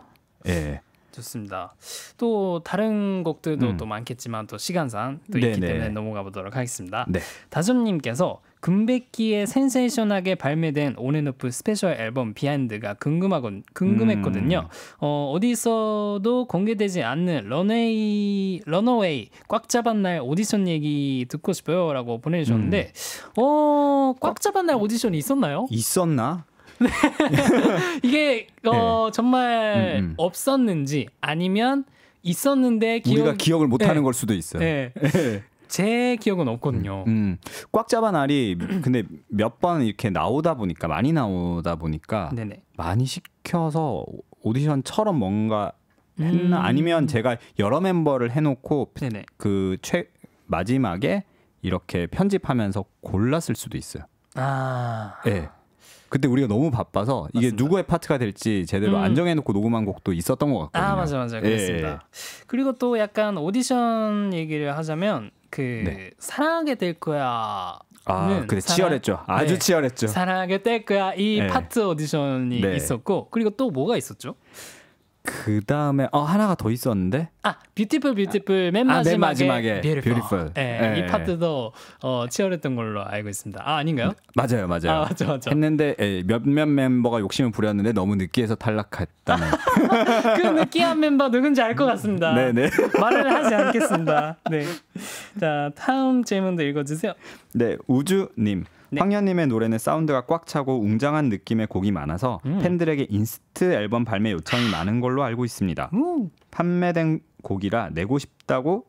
예. 좋습니다. 또 다른 곡들도 음. 또 많겠지만 또 시간상 또 네네. 있기 때문에 넘어가 보도록 하겠습니다. 네. 다솜님께서 금백기에 센세이션하게 발매된 온앤오프 스페셜 앨범 비하인드가 궁금하건 궁금했거든요. 음. 어, 어디서도 공개되지 않는 런웨이 런어웨이 꽉 잡은 날 오디션 얘기 듣고 싶어요라고 보내주셨는데, 음. 어꽉 잡은 날 오디션이 있었나요? 있었나? 네. [laughs] 이게 어, 네. 정말 음, 음, 없었는지 아니면 있었는데 기억... 우리가 기억을 못하는 네. 걸 수도 있어요. 제 기억은 없거든요. 음, 음, 꽉 잡아 날이 근데 몇 번 이렇게 나오다 보니까 많이 나오다 보니까 네네. 많이 시켜서 오디션처럼 뭔가 했나 음. 아니면 제가 여러 멤버를 해놓고 그 최 마지막에 이렇게 편집하면서 골랐을 수도 있어요. 아, 예. 네. 그때 우리가 너무 바빠서 이게 맞습니다. 누구의 파트가 될지 제대로 음. 안정해놓고 녹음한 곡도 있었던 것 같거든요. 아 맞아 맞아 그렇습니다. 예, 예. 그리고 또 약간 오디션 얘기를 하자면 그 네. 사랑하게 될 거야. 아, 그래 사랑... 치열했죠. 아주 네. 치열했죠. 사랑하게 될 거야 이 네. 파트 오디션이 네. 있었고 그리고 또 뭐가 있었죠? 그 다음에 어 하나가 더 있었는데 아 뷰티풀 뷰티풀 맨 마지막에, 아, 맨 마지막에 뷰티풀 네, 네, 이 예, 예. 파트도 어, 치열했던 걸로 알고 있습니다 아 아닌가요? 네. 맞아요 맞아요 아, 맞죠, 맞죠. 했는데 예, 몇몇 멤버가 욕심을 부렸는데 너무 느끼해서 탈락했다는 [laughs] 그 느끼한 멤버 누군지 알 것 같습니다 네네 네. 말을 하지 [laughs] 않겠습니다 네자 다음 질문도 읽어주세요 네 우주님 네. 황현님의 노래는 사운드가 꽉 차고 웅장한 느낌의 곡이 많아서 음. 팬들에게 인스트 앨범 발매 요청이 많은 걸로 알고 있습니다. 음. 판매된 곡이라 내고 싶다고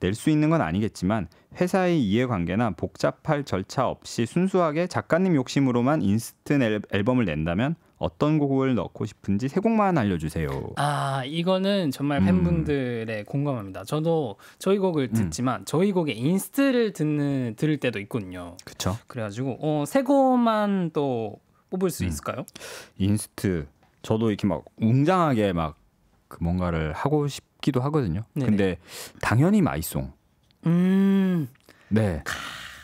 낼수 있는 건 아니겠지만 회사의 이해관계나 복잡할 절차 없이 순수하게 작가님 욕심으로만 인스트 앨범을 낸다면 어떤 곡을 넣고 싶은지 세 곡만 알려주세요. 아 이거는 정말 음. 팬분들의 음. 공감합니다. 저도 저희 곡을 음. 듣지만 음. 저희 곡에 인스트를 듣는 들을 때도 있거든요. 그렇죠. 그래가지고 어, 세 곡만 또 뽑을 수 음. 있을까요? 인스트 저도 이렇게 막 웅장하게 막그 뭔가를 하고 싶. 싶기도 하거든요. 네네. 근데 당연히 마이송. 음. 네.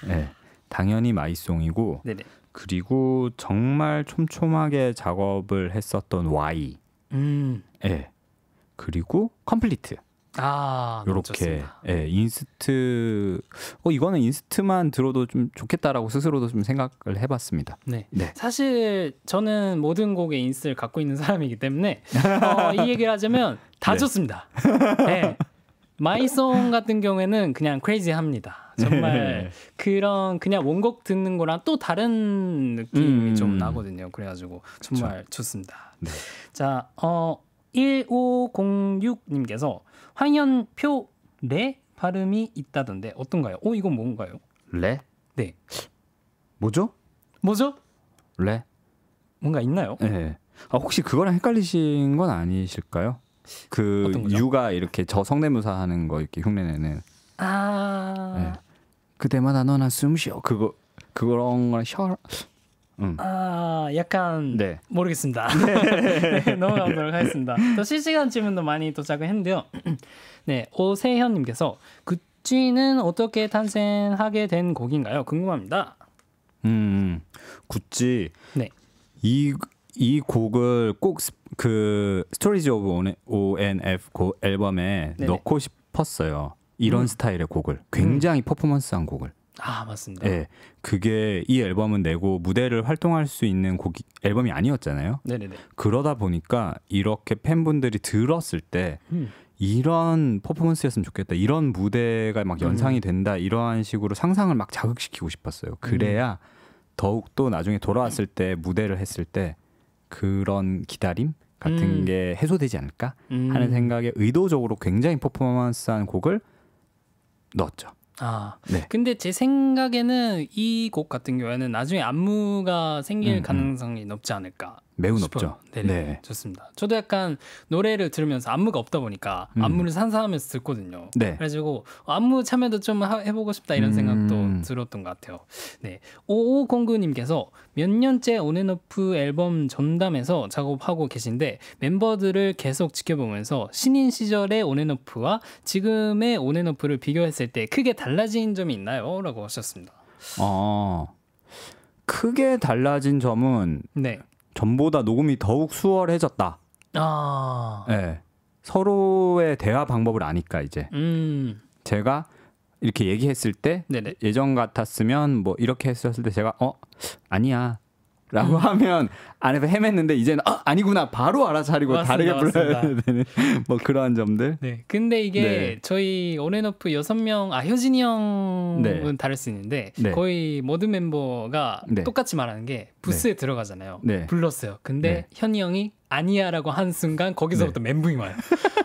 네. 당연히 마이송이고 네네. 그리고 정말 촘촘하게 작업을 했었던 Y. 음. 네. 그리고 컴플리트. 아, 요렇게 예, 네. 인스트 어 이거는 인스트만 들어도 좀 좋겠다라고 스스로도 좀 생각을 해 봤습니다. 네. 네. 사실 저는 모든 곡에 인스트를 갖고 있는 사람이기 때문에 어, 이 [laughs] 얘기를 하자면 다 네. 좋습니다. 네. 마이송 같은 경우에는 그냥 크레이지합니다. 정말 네. 그런 그냥 원곡 듣는 거랑 또 다른 느낌이 음. 좀 나거든요. 그래 가지고 정말 그쵸. 좋습니다. 네. 자, 어 1506님께서 황현표 레 네 발음이 있다던데 어떤가요? 오 어, 이건 뭔가요? 레? 네? 네. 뭐죠? 뭐죠? 레. 네. 뭔가 있나요? 네. 아 혹시 그거랑 헷갈리신 건 아니실까요? 그 유가 이렇게 저 성대모사 하는 거 이렇게 흉내내는. 아. 네. 그때마다 너나 숨 쉬어 그거 그 거랑 셔 음. 아 약간 네. 모르겠습니다. [laughs] 네. 네, 넘어가도록 하겠습니다. 또 실시간 질문도 많이 도착을 했는데요. [clears throat] 네 오세현님께서 구찌는 어떻게 탄생하게 된 곡인가요? 궁금합니다. 음 구찌 네. 이, 이 곡을 꼭 그 스토리즈 오브 ONF 앨범에 네네. 넣고 싶었어요. 이런 음. 스타일의 곡을 굉장히 음. 퍼포먼스한 곡을 아 맞습니다. 예, 그게 이 앨범은 내고 무대를 활동할 수 있는 곡이 앨범이 아니었잖아요. 네네네. 그러다 보니까 이렇게 팬분들이 들었을 때 음. 이런 퍼포먼스였으면 좋겠다, 이런 무대가 막 연상이 음. 된다 이러한 식으로 상상을 막 자극시키고 싶었어요. 그래야 음. 더욱 또 나중에 돌아왔을 때 무대를 했을 때 그런 기다림 같은 음. 게 해소되지 않을까 하는 음. 생각에 의도적으로 굉장히 퍼포먼스한 곡을 넣었죠. 아, 네. 근데 제 생각에는 이 곡 같은 경우에는 나중에 안무가 생길 음, 음. 가능성이 높지 않을까. 매우 높죠. 네네. 네, 좋습니다. 저도 약간 노래를 들으면서 안무가 없다 보니까 음. 안무를 상상하면서 듣거든요. 네. 그래가지고 안무 참여도 좀 하, 해보고 싶다 이런 음. 생각도 들었던 것 같아요. 네, 오오공구님께서몇 년째 온앤오프 앨범 전담에서 작업하고 계신데 멤버들을 계속 지켜보면서 신인 시절의 온앤오프와 지금의 온앤오프를 비교했을 때 크게 달라진 점이 있나요? 라고 하셨습니다. 어, 크게 달라진 점은 네. 전보다 녹음이 더욱 수월해졌다. 아. 네. 서로의 대화 방법을 아니까 이제 음. 제가 이렇게 얘기했을 때 네네. 예전 같았으면 뭐 이렇게 했었을 때 제가 어 아니야 라고 음. 하면 안에서 헤맸는데 이제는 어, 아니구나 바로 알아차리고 맞습니다, 불러야 되는 [laughs] 뭐 그러한 점들. 네. 근데 이게 네. 저희 온앤오프 6 명아 효진이 형은 네. 다를 수 있는데 네. 거의 모든 멤버가 네. 똑같이 말하는 게 부스에 네. 들어가잖아요. 네. 불렀어요. 근데 현이 형이 아니야라고 한 순간 거기서부터 네. 멘붕이 와요.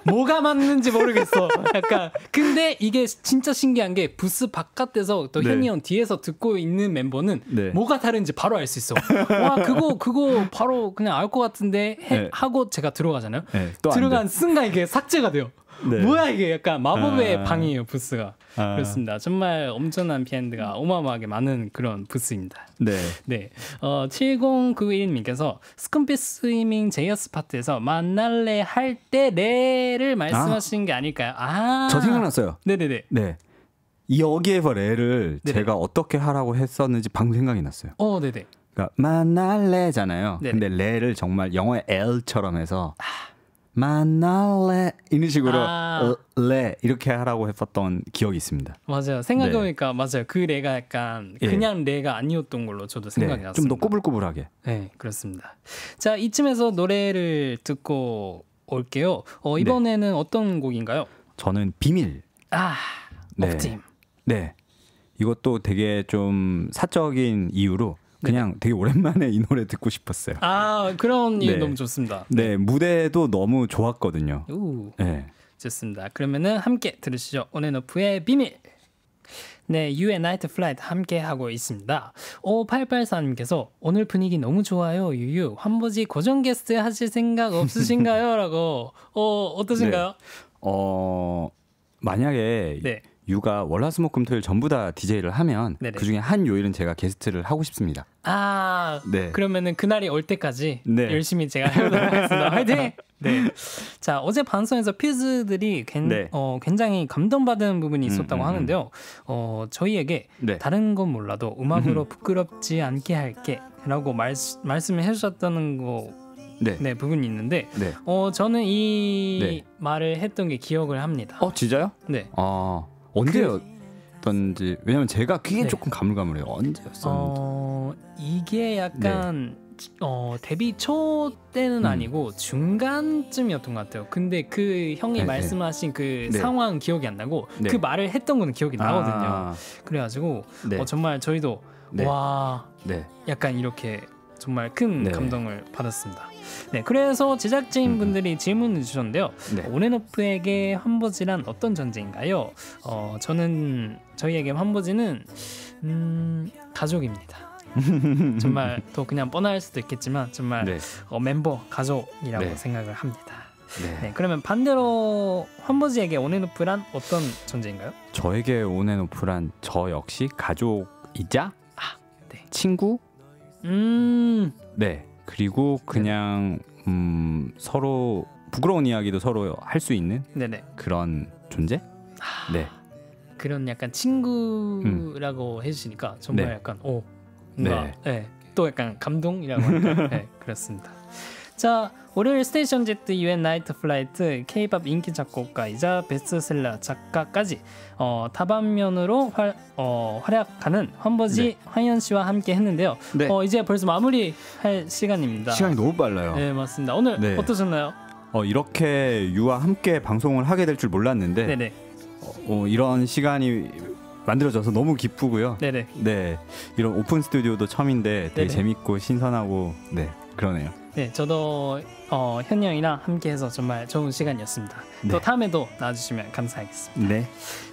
뭐가 맞는지 모르겠어. 약간 근데 이게 진짜 신기한 게 부스 바깥에서 또 네. 현이형 뒤에서 듣고 있는 멤버는 네. 뭐가 다른지 바로 알 수 있어. 와 그거 그거 바로 그냥 알 것 같은데 해, 네. 하고 제가 들어가잖아요. 네, 들어간 순간 이게 삭제가 돼요. 네. 뭐야 이게 약간 마법의 아. 방이에요 부스가 아. 그렇습니다. 정말 엄청난 피엔드가 어마어마하게 많은 그런 부스입니다. 네. 네. 어, 7091님께서 스컴피 스위밍 제이어스 파트에서 만날래 할때 레를 말씀하신 아. 게 아닐까요? 아. 저 생각났어요. 네네네. 네. 여기에서 레를 네네. 제가 어떻게 하라고 했었는지 방금 생각이 났어요. 어, 네네. 그러니까 만날래잖아요. 네네. 근데 레를 정말 영어의 L처럼 해서 아. 만나래 이런 식으로 아. 레 어, 이렇게 하라고 했었던 기억이 있습니다. 맞아요. 생각해보니까 네. 맞아요. 그 레가 약간 예. 그냥 예. 레가 아니었던 걸로 저도 네. 생각이 네. 났습니다. 좀더 꼬불꼬불하게. 네, 그렇습니다. 자 이쯤에서 노래를 듣고 올게요. 어, 네. 이번에는 네. 어떤 곡인가요? 저는 비밀. 아, 네. 팀. 네, 이것도 되게 좀 사적인 이유로 네. 그냥 되게 오랜만에 이 노래 듣고 싶었어요. 아 그런 이 네. 너무 좋습니다. 네 무대도 너무 좋았거든요. 오, 네. 좋습니다. 그러면은 함께 들으시죠. 온앤오프의 비밀. 네, 유의 나이트 플라이트 함께 하고 있습니다. 5884님께서 오늘 분위기 너무 좋아요. 유유 환보지 고정 게스트 하실 생각 없으신가요?라고 [laughs] 어 어떠신가요? 네. 어 만약에 네. 유가 월화수목금토일 전부 다 DJ를 하면 네네. 그중에 한 요일은 제가 게스트를 하고 싶습니다. 아, 네. 그러면은 그날이 올 때까지 네. 열심히 제가 해보도록 하겠습니다. [laughs] 화이팅! 네. 자, 어제 방송에서 퓨즈들이 괜, 네. 어, 굉장히 감동받은 부분이 음, 있었다고 음, 음, 하는데요. 어, 저희에게 네. 다른 건 몰라도 음악으로 [laughs] 부끄럽지 않게 할게 라고 말, 말씀을 해주셨다는 거 네. 네 부분이 있는데 네. 어 저는 이 네. 말을 했던 게 기억을 합니다. 어 진짜요? 네. 아 언제였던지 왜냐면 제가 그게 네. 조금 가물가물해요. 언제였었는지. 어, 이게 약간 네. 어, 데뷔 초 때는 음. 아니고 중간쯤이었던 것 같아요. 근데 그 형이 네, 네. 말씀하신 그 네. 상황 기억이 안 나고 네. 그 말을 했던 거는 기억이 아. 나거든요. 그래가지고 어, 정말 저희도 와 약간 이렇게 정말 큰 네. 감동을 받았습니다. 네, 그래서 제작진 분들이 음. 질문을 주셨는데요. 네. 온앤오프에게 환보지란 어떤 존재인가요? 어, 저는 저희에게 환보지는 음, 가족입니다. [laughs] 정말 또 그냥 뻔할 수도 있겠지만 정말 네. 어, 멤버 가족이라고 네. 생각을 합니다. 네. 네. 그러면 반대로 환보지에게 온앤오프란 어떤 존재인가요? 저에게 온앤오프란 저 역시 가족이자 아, 네. 친구 음. 네. 그리고 그냥 음, 서로 부끄러운 이야기도 서로 할 수 있는 네네. 그런 존재? 하... 네. 그런 약간 친구라고 음. 해주시니까 정말 네. 약간 오 네. 네. 또 약간 감동이라고 하니까 [laughs] 네, 그렇습니다. 자 월요일 스테이션 제트 유엔 나이트 플라이트 케이팝 인기 작곡가이자 베스트셀러 작가까지 어, 타반면으로 활, 어, 활약하는 환버지 네. 황현 씨와 함께 했는데요. 네. 어, 이제 벌써 마무리할 시간입니다. 시간이 너무 빨라요. 네 맞습니다. 오늘 네. 어떠셨나요? 어, 이렇게 유와 함께 방송을 하게 될 줄 몰랐는데 네네. 어, 어, 이런 시간이 만들어져서 너무 기쁘고요. 네네. 네 이런 오픈 스튜디오도 처음인데 되게 네네. 재밌고 신선하고 네 그러네요. 네, 저도 어, 현영이랑 함께해서 정말 좋은 시간이었습니다. 네. 또 다음에도 나와주시면 감사하겠습니다. 네.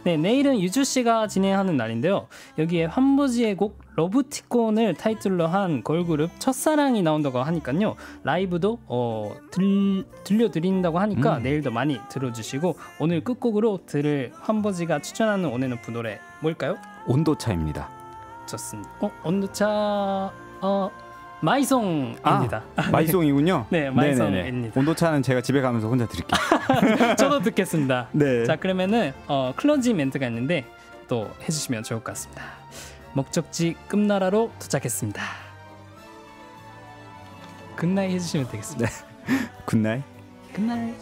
네, 내일은 유주 씨가 진행하는 날인데요. 여기에 환보지의 곡 러브티콘을 타이틀로 한 걸그룹 첫사랑이 나온다고 하니까요. 라이브도 어, 들, 들려드린다고 하니까 음. 내일도 많이 들어주시고 오늘 끝곡으로 들을 환보지가 추천하는 온앤오프 노래 뭘까요? 온도차입니다. 좋습니다. 어, 온도차... 어... 마이송입니다. 아, 아 네. 마이송이군요. 네, 마이송입니다. 온도차는 제가 집에 가면서 혼자 드릴게요. [laughs] 저도 듣겠습니다. [laughs] 네. 자, 그러면은 어, 클로징 멘트가 있는데 또 해주시면 좋을 것 같습니다. 목적지 꿈나라로 도착했습니다. 굿나잇 해주시면 되겠습니다. 네. [laughs] 굿나잇. 굿나잇.